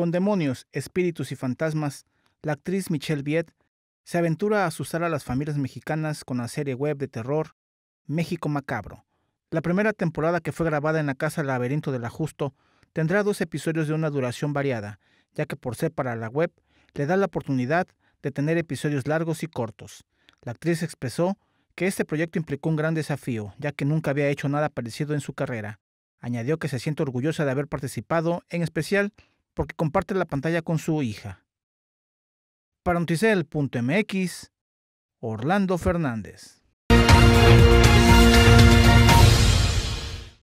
Con demonios, espíritus y fantasmas, la actriz Michelle Viet se aventura a asustar a las familias mexicanas con la serie web de terror México Macabro. La primera temporada que fue grabada en la Casa Laberinto del Ajusto tendrá dos episodios de una duración variada, ya que por ser para la web le da la oportunidad de tener episodios largos y cortos. La actriz expresó que este proyecto implicó un gran desafío, ya que nunca había hecho nada parecido en su carrera. Añadió que se siente orgullosa de haber participado, en especial porque comparte la pantalla con su hija. Para Noticel.mx, Orlando Fernández.